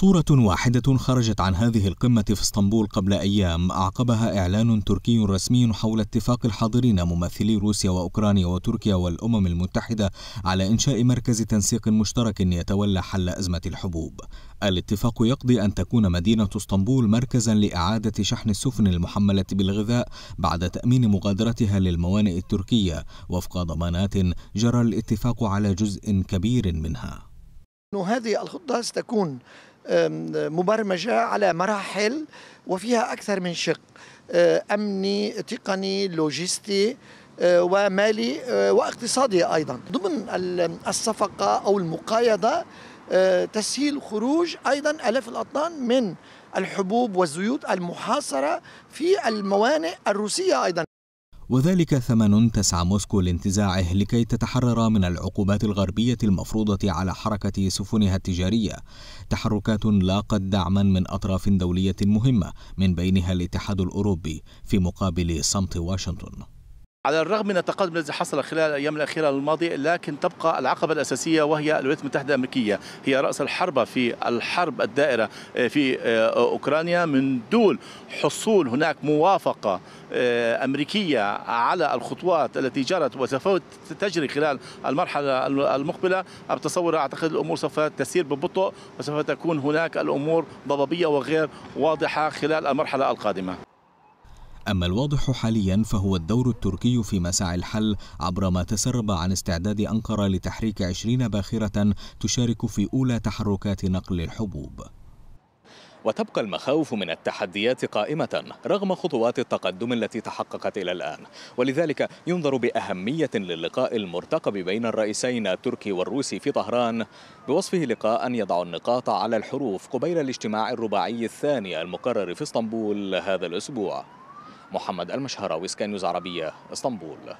صورة واحدة خرجت عن هذه القمة في اسطنبول قبل أيام أعقبها إعلان تركي رسمي حول اتفاق الحاضرين ممثلي روسيا وأوكرانيا وتركيا والأمم المتحدة على إنشاء مركز تنسيق مشترك يتولى حل أزمة الحبوب. الاتفاق يقضي أن تكون مدينة اسطنبول مركزا لإعادة شحن السفن المحملة بالغذاء بعد تأمين مغادرتها للموانئ التركية وفق ضمانات جرى الاتفاق على جزء كبير منها. هذه الخطة ستكون مبرمجة على مراحل وفيها أكثر من شق أمني تقني لوجستي ومالي واقتصادي أيضا ضمن الصفقة أو المقايضة تسهيل خروج أيضا ألاف الأطنان من الحبوب والزيوت المحاصرة في الموانئ الروسية أيضا وذلك ثمن تسعى موسكو لانتزاعه لكي تتحرر من العقوبات الغربية المفروضة على حركة سفنها التجارية تحركات لاقت دعما من أطراف دولية مهمة من بينها الاتحاد الأوروبي في مقابل صمت واشنطن على الرغم من التقدم الذي حصل خلال الايام الاخيره الماضيه لكن تبقى العقبه الاساسيه وهي الولايات المتحده الامريكيه هي راس الحربه في الحرب الدائره آه، في آه، اوكرانيا من دون حصول هناك موافقه آه، امريكيه على الخطوات التي جرت وسوف تجري خلال المرحله المقبله أتصور اعتقد الامور سوف تسير ببطء وسوف تكون هناك الامور ضبابيه وغير واضحه خلال المرحله القادمه أما الواضح حاليا فهو الدور التركي في مساعي الحل عبر ما تسرب عن استعداد أنقرة لتحريك 20 باخرة تشارك في أولى تحركات نقل الحبوب وتبقى المخاوف من التحديات قائمة رغم خطوات التقدم التي تحققت إلى الآن ولذلك ينظر بأهمية للقاء المرتقب بين الرئيسين التركي والروسي في طهران بوصفه لقاء يضع النقاط على الحروف قبيل الاجتماع الرباعي الثاني المقرر في اسطنبول هذا الأسبوع محمد المشهراوي سكاي نيوز عربية اسطنبول